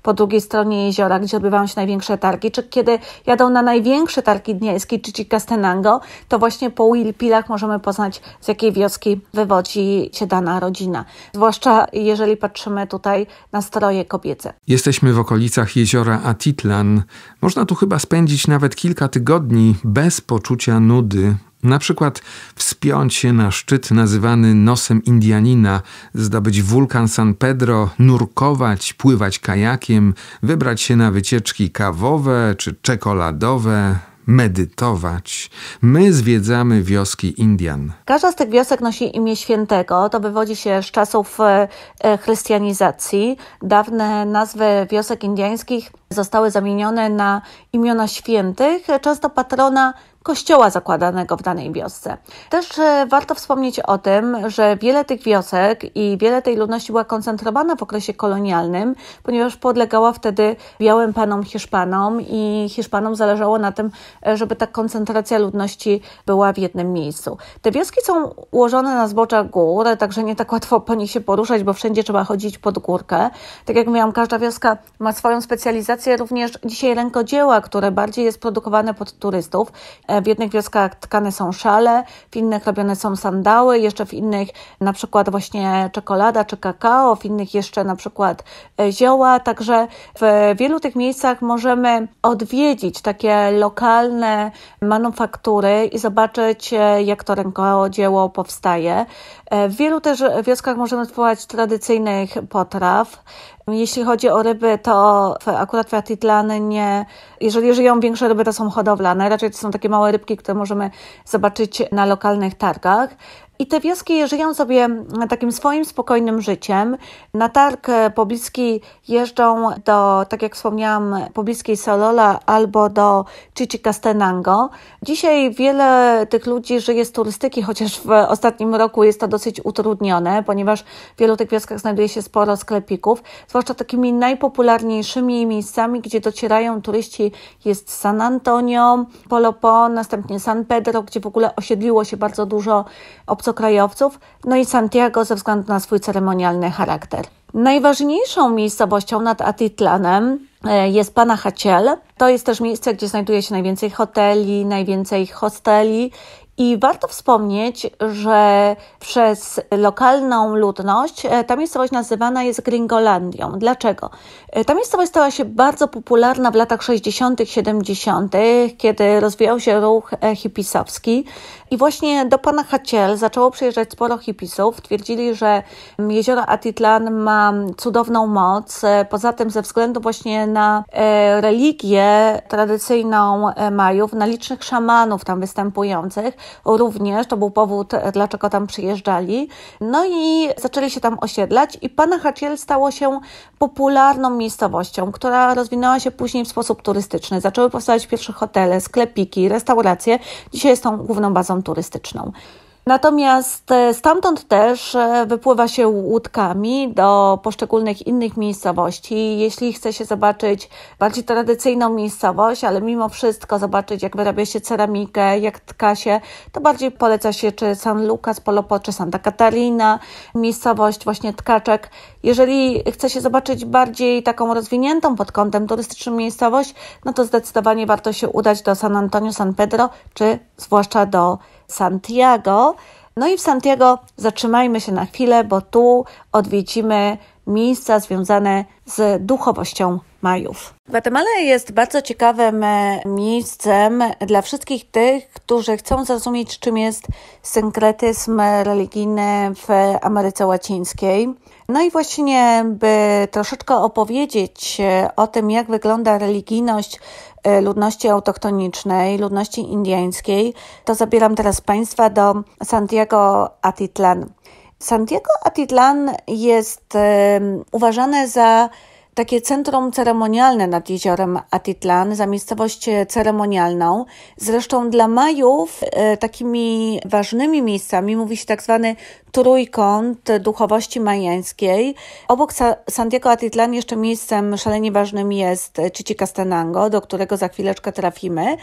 po drugiej stronie jeziora, gdzie odbywają się największe targi, czy kiedy jadą na największe targi dnieńskie, czy Castenango, to właśnie po Wilpilach możemy poznać, z jakiej wioski wywodzi się dana rodzina. Zwłaszcza jeżeli patrzymy tutaj na stroje kobiece. Jesteśmy w okolicach jeziora Atitlan. Można tu chyba spędzić nawet kilka tygodni bez poczucia nudy na przykład wspiąć się na szczyt nazywany nosem Indianina, zdobyć wulkan San Pedro, nurkować, pływać kajakiem, wybrać się na wycieczki kawowe czy czekoladowe, medytować. My zwiedzamy wioski Indian. Każda z tych wiosek nosi imię świętego. To wywodzi się z czasów e, e, chrystianizacji. Dawne nazwy wiosek indiańskich zostały zamienione na imiona świętych, często patrona kościoła zakładanego w danej wiosce. Też e, warto wspomnieć o tym, że wiele tych wiosek i wiele tej ludności była koncentrowana w okresie kolonialnym, ponieważ podlegała wtedy białym panom Hiszpanom i Hiszpanom zależało na tym, e, żeby ta koncentracja ludności była w jednym miejscu. Te wioski są ułożone na zboczach gór, także nie tak łatwo po nich się poruszać, bo wszędzie trzeba chodzić pod górkę. Tak jak mówiłam, każda wioska ma swoją specjalizację, również dzisiaj rękodzieła, które bardziej jest produkowane pod turystów. E, E, w jednych wioskach tkane są szale, w innych robione są sandały, jeszcze w innych na przykład właśnie czekolada czy kakao, w innych jeszcze na przykład e, zioła. Także w wielu tych miejscach możemy odwiedzić takie lokalne manufaktury i zobaczyć, e, jak to rękodzieło powstaje. W wielu też wioskach możemy spróbować tradycyjnych potraw. Jeśli chodzi o ryby, to akurat Fertitlany nie, jeżeli żyją większe ryby, to są hodowlane, raczej to są takie małe rybki, które możemy zobaczyć na lokalnych targach. I te wioski żyją sobie mm, takim swoim spokojnym życiem. Na targ e, pobliski jeżdżą do, tak jak wspomniałam, pobliskiej Solola albo do Chichicastenango. Dzisiaj wiele tych ludzi żyje z turystyki, chociaż w ostatnim roku jest to dosyć utrudnione, ponieważ w wielu tych wioskach znajduje się sporo sklepików. Zwłaszcza takimi najpopularniejszymi miejscami, gdzie docierają turyści jest San Antonio, Polopo, następnie San Pedro, gdzie w ogóle osiedliło się bardzo dużo obcokrajowców, no i Santiago ze względu na swój ceremonialny charakter. Najważniejszą miejscowością nad Atitlanem e, jest Panachaciel. To jest też miejsce, gdzie znajduje się najwięcej hoteli, najwięcej hosteli i warto wspomnieć, że przez lokalną ludność e, ta miejscowość nazywana jest Gringolandią. Dlaczego? E, ta miejscowość stała się bardzo popularna w latach 60., 70., kiedy rozwijał się ruch hipisowski. I właśnie do Haciel zaczęło przyjeżdżać sporo hipisów. Twierdzili, że jezioro Atitlan ma cudowną moc. E, poza tym ze względu właśnie na e, religię tradycyjną e, Majów, na licznych szamanów tam występujących, również to był powód, dlaczego tam przyjeżdżali. No i zaczęli się tam osiedlać i Haciel stało się popularną miejscowością, która rozwinęła się później w sposób turystyczny. Zaczęły powstawać pierwsze hotele, sklepiki, restauracje. Dzisiaj jest tą główną bazą turystyczną. Natomiast e, stamtąd też e, wypływa się łódkami do poszczególnych innych miejscowości. Jeśli chce się zobaczyć bardziej tradycyjną miejscowość, ale mimo wszystko zobaczyć, jak wyrabia się ceramikę, jak tka się, to bardziej poleca się czy San Lucas Polopo, czy Santa Catarina, miejscowość właśnie tkaczek. Jeżeli chce się zobaczyć bardziej taką rozwiniętą pod kątem turystycznym miejscowość, no to zdecydowanie warto się udać do San Antonio, San Pedro, czy zwłaszcza do Santiago. No i w Santiago zatrzymajmy się na chwilę, bo tu odwiedzimy miejsca związane z duchowością Majów. Gwatemala jest bardzo ciekawym e, miejscem dla wszystkich tych, którzy chcą zrozumieć, czym jest synkretyzm religijny w Ameryce Łacińskiej. No i właśnie, by troszeczkę opowiedzieć e, o tym, jak wygląda religijność E, ludności autochtonicznej, ludności indyjskiej, to zabieram teraz Państwa do Santiago Atitlan. Santiago Atitlan jest um, uważane za takie centrum ceremonialne nad jeziorem Atitlan, za miejscowość ceremonialną. Zresztą dla Majów e, takimi ważnymi miejscami mówi się tak zwany trójkąt duchowości majańskiej. Obok Santiago Atitlan jeszcze miejscem szalenie ważnym jest Chichicastenango, do którego za chwileczkę trafimy,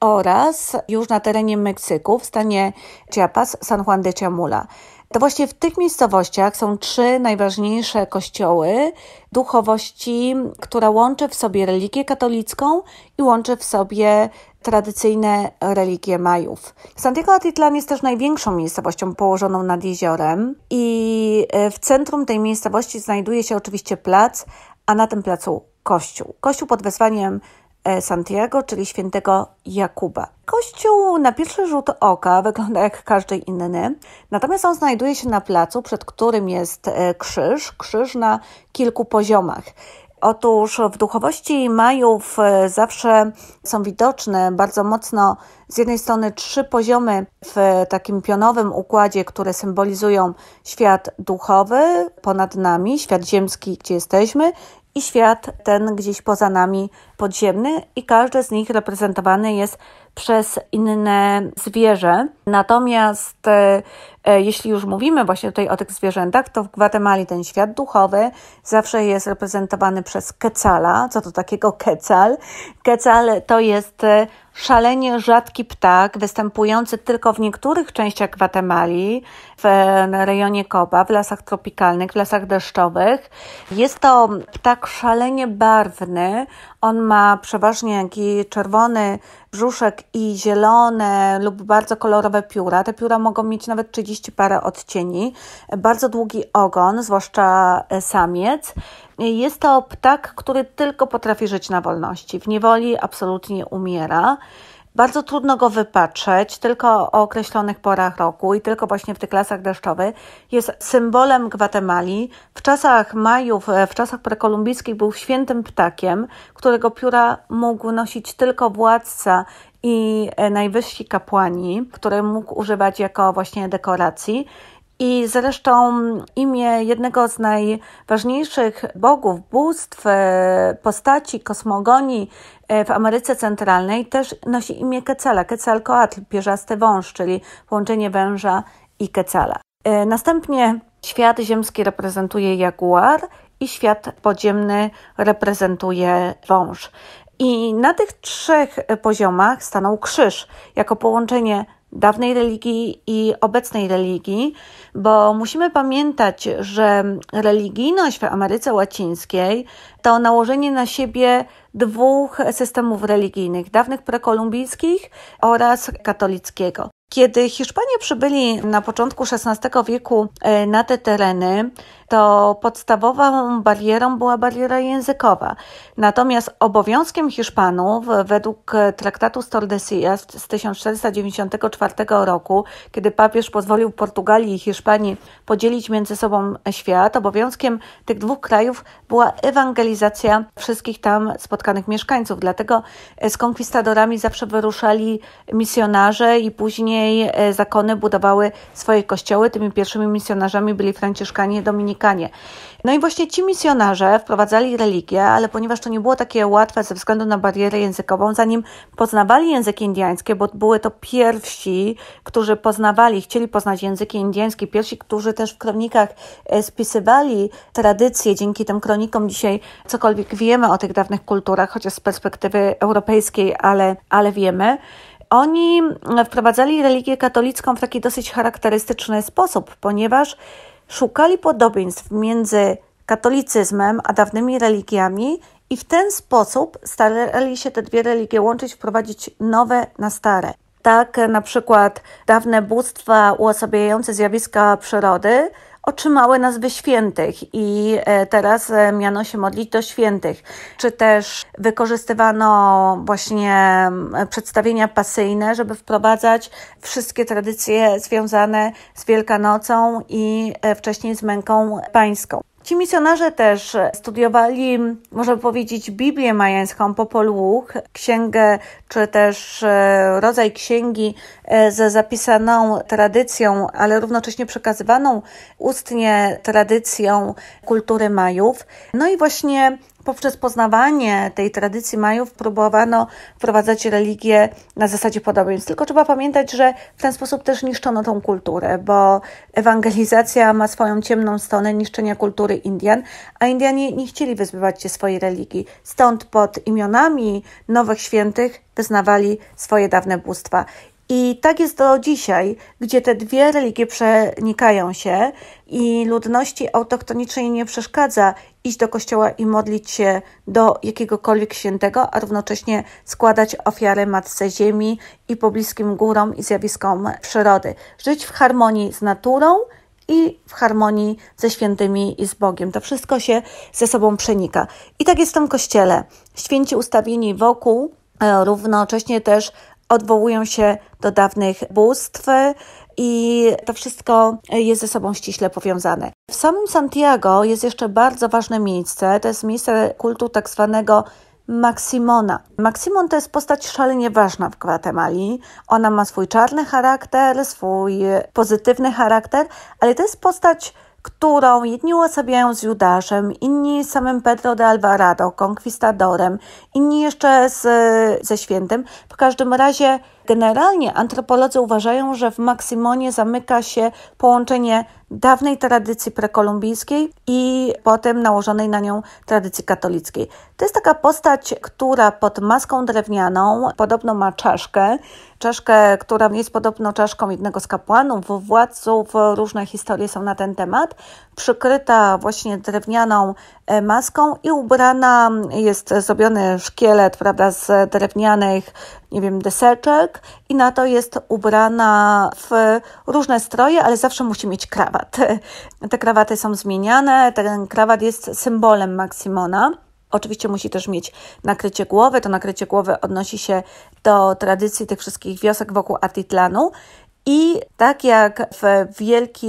oraz już na terenie Meksyku w stanie Chiapas, San Juan de Chamula. To właśnie w tych miejscowościach są trzy najważniejsze kościoły duchowości, która łączy w sobie religię katolicką i łączy w sobie tradycyjne religie Majów. Santiago Atitlan jest też największą miejscowością położoną nad jeziorem i e, w centrum tej miejscowości znajduje się oczywiście plac, a na tym placu kościół. Kościół pod wezwaniem E, Santiago, czyli świętego Jakuba. Kościół na pierwszy rzut oka wygląda jak każdy inny, natomiast on znajduje się na placu, przed którym jest e, krzyż, krzyż na kilku poziomach. Otóż w duchowości Majów e, zawsze są widoczne bardzo mocno z jednej strony trzy poziomy w takim pionowym układzie, które symbolizują świat duchowy ponad nami, świat ziemski, gdzie jesteśmy, i świat ten gdzieś poza nami, podziemnych i każdy z nich reprezentowany jest przez inne zwierzę. Natomiast e, e, jeśli już mówimy właśnie tutaj o tych zwierzętach, to w Gwatemali ten świat duchowy zawsze jest reprezentowany przez kecala. Co to takiego kecal? Kecal to jest e, szalenie rzadki ptak występujący tylko w niektórych częściach Gwatemali, w rejonie Koba, w lasach tropikalnych, w lasach deszczowych. Jest to ptak szalenie barwny. On ma przeważnie taki czerwony brzuszek i zielone lub bardzo kolorowe pióra. Te pióra mogą mieć nawet 30 parę odcieni. Bardzo długi ogon, zwłaszcza e, samiec. Jest to ptak, który tylko potrafi żyć na wolności. W niewoli absolutnie umiera. Bardzo trudno go wypatrzeć, tylko o określonych porach roku i tylko właśnie w tych lasach deszczowych. Jest symbolem Gwatemali. W czasach Majów, e, w czasach prekolumbijskich był świętym ptakiem, którego pióra mógł nosić tylko władca i e, najwyżsi kapłani, które mógł używać jako właśnie dekoracji. I zresztą imię jednego z najważniejszych bogów, bóstw, e, postaci kosmogonii e, w Ameryce Centralnej też nosi imię Kecala, Quetzalcoatl, pierzasty wąż, czyli połączenie węża i Kecala. E, następnie świat ziemski reprezentuje jaguar i świat podziemny reprezentuje wąż. I na tych trzech poziomach stanął krzyż jako połączenie dawnej religii i obecnej religii, bo musimy pamiętać, że religijność w Ameryce Łacińskiej to nałożenie na siebie dwóch systemów religijnych dawnych prekolumbijskich oraz katolickiego. Kiedy Hiszpanie przybyli na początku XVI wieku e, na te tereny, to podstawową barierą była bariera językowa. Natomiast obowiązkiem Hiszpanów według traktatu z Tordesillas z 1494 roku, kiedy papież pozwolił Portugalii i Hiszpanii podzielić między sobą świat, obowiązkiem tych dwóch krajów była ewangelizacja wszystkich tam spotkanych mieszkańców. Dlatego z konkwistadorami zawsze wyruszali misjonarze i później e, zakony budowały swoje kościoły. Tymi pierwszymi misjonarzami byli Franciszkanie, Dominikanie, Dominikanie. No i właśnie ci misjonarze wprowadzali religię, ale ponieważ to nie było takie łatwe ze względu na barierę językową, zanim poznawali języki indyjskie, bo były to pierwsi, którzy poznawali, chcieli poznać języki indiańskie, pierwsi, którzy też w kronikach e, spisywali tradycje, dzięki tym kronikom dzisiaj cokolwiek wiemy o tych dawnych kulturach, chociaż z perspektywy europejskiej, ale, ale wiemy oni wprowadzali religię katolicką w taki dosyć charakterystyczny sposób, ponieważ Szukali podobieństw między katolicyzmem a dawnymi religiami i w ten sposób starali się te dwie religie łączyć, wprowadzić nowe na stare. Tak na przykład dawne bóstwa uosabiające zjawiska przyrody otrzymały nazwy świętych i e, teraz e, miano się modlić do świętych, czy też wykorzystywano właśnie przedstawienia pasyjne, żeby wprowadzać wszystkie tradycje związane z Wielkanocą i e, wcześniej z męką pańską. Ci misjonarze też studiowali, można powiedzieć, Biblię majańską po księgę czy też e, rodzaj księgi e, ze zapisaną tradycją, ale równocześnie przekazywaną ustnie tradycją kultury Majów. No i właśnie poprzez poznawanie tej tradycji Majów próbowano wprowadzać religię na zasadzie podobieństw. Tylko trzeba pamiętać, że w ten sposób też niszczono tą kulturę, bo ewangelizacja ma swoją ciemną stronę niszczenia kultury Indian, a Indianie nie chcieli wyzbywać się swojej religii. Stąd pod imionami nowych świętych wyznawali swoje dawne bóstwa. I tak jest do dzisiaj, gdzie te dwie religie przenikają się i ludności autochtonicznej nie przeszkadza iść do kościoła i modlić się do jakiegokolwiek świętego, a równocześnie składać ofiary Matce Ziemi i pobliskim górom i zjawiskom przyrody. Żyć w harmonii z naturą i w harmonii ze świętymi i z Bogiem. To wszystko się ze sobą przenika. I tak jest w tym kościele. Święci ustawieni wokół e, równocześnie też odwołują się do dawnych bóstw i to wszystko jest ze sobą ściśle powiązane. W samym Santiago jest jeszcze bardzo ważne miejsce, to jest miejsce kultu tak zwanego Maximona. Maximon to jest postać szalenie ważna w Gwatemali. Ona ma swój czarny charakter, swój pozytywny charakter, ale to jest postać którą jedni uosabiają z Judaszem, inni z samym Pedro de Alvarado, konkwistadorem, inni jeszcze z, ze świętym. W każdym razie generalnie antropolodzy uważają, że w Maksymonie zamyka się połączenie dawnej tradycji prekolumbijskiej i potem nałożonej na nią tradycji katolickiej. To jest taka postać, która pod maską drewnianą podobno ma czaszkę, czaszkę, która jest podobno czaszką jednego z kapłanów, władców, różne historie są na ten temat, przykryta właśnie drewnianą E, maską i ubrana mm, jest zrobiony szkielet, prawda, z drewnianych, nie wiem, deseczek i na to jest ubrana w różne stroje, ale zawsze musi mieć krawat. Te krawaty są zmieniane, ten krawat jest symbolem Maksimona. Oczywiście musi też mieć nakrycie głowy. To nakrycie głowy odnosi się do tradycji tych wszystkich wiosek wokół Artitlanu. I tak jak w Wielki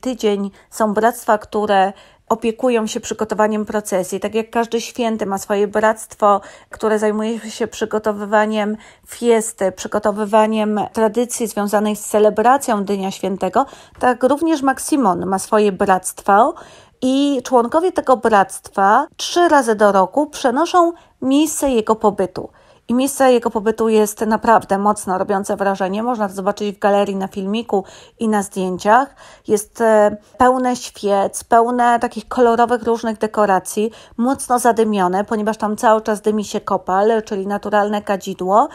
Tydzień są bractwa, które opiekują się przygotowaniem procesji. Tak jak każdy święty ma swoje bractwo, które zajmuje się przygotowywaniem fiesty, przygotowywaniem tradycji związanej z celebracją Dnia Świętego, tak również Maksimon ma swoje bractwo i członkowie tego bractwa trzy razy do roku przenoszą miejsce jego pobytu. I miejsce jego pobytu jest naprawdę mocno robiące wrażenie. Można to zobaczyć w galerii, na filmiku i na zdjęciach. Jest e, pełne świec, pełne takich kolorowych, różnych dekoracji, mocno zadymione, ponieważ tam cały czas dymi się kopal, czyli naturalne kadzidło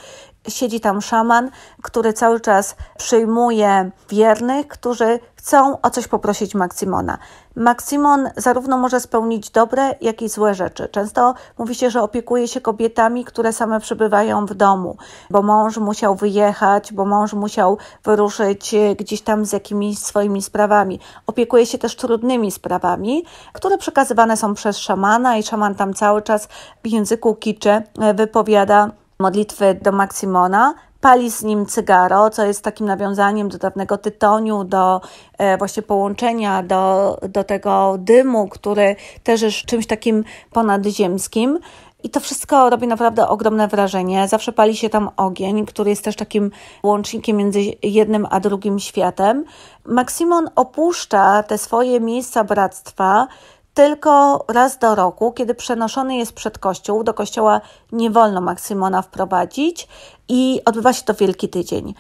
Siedzi tam szaman, który cały czas przyjmuje wiernych, którzy chcą o coś poprosić Maksimona. Maksimon zarówno może spełnić dobre, jak i złe rzeczy. Często mówi się, że opiekuje się kobietami, które same przebywają w domu, bo mąż musiał wyjechać, bo mąż musiał wyruszyć e, gdzieś tam z jakimiś swoimi sprawami. Opiekuje się też trudnymi sprawami, które przekazywane są przez szamana i szaman tam cały czas w języku kicze wypowiada modlitwy do Maksimona, pali z nim cygaro, co jest takim nawiązaniem do dawnego tytoniu, do e, właśnie połączenia, do, do tego dymu, który też jest czymś takim ponadziemskim. I to wszystko robi naprawdę ogromne wrażenie. Zawsze pali się tam ogień, który jest też takim łącznikiem między jednym a drugim światem. Maksimon opuszcza te swoje miejsca bractwa, tylko raz do roku, kiedy przenoszony jest przed kościół, do kościoła nie wolno Maksymona wprowadzić i odbywa się to Wielki Tydzień.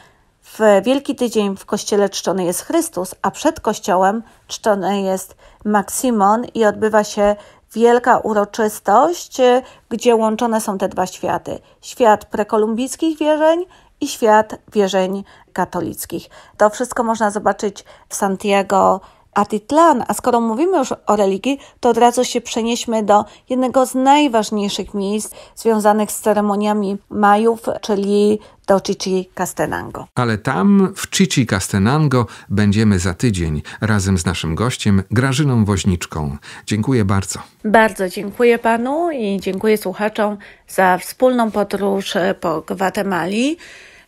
W Wielki Tydzień w kościele czczony jest Chrystus, a przed kościołem czczony jest Maksymon i odbywa się wielka uroczystość, gdzie łączone są te dwa światy: świat prekolumbijskich wierzeń i świat wierzeń katolickich. To wszystko można zobaczyć w Santiago Atitlan, a skoro mówimy już o religii, to od razu się przenieśmy do jednego z najważniejszych miejsc związanych z ceremoniami Majów, czyli do Chichi Castenango. Ale tam, w Chichi Castenango, będziemy za tydzień razem z naszym gościem Grażyną Woźniczką. Dziękuję bardzo. Bardzo dziękuję panu i dziękuję słuchaczom za wspólną podróż po Gwatemali.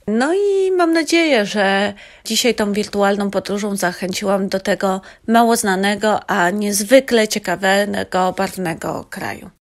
No i mam nadzieję, że dzisiaj tą wirtualną podróżą zachęciłam do tego mało znanego, a niezwykle ciekawego, barwnego kraju.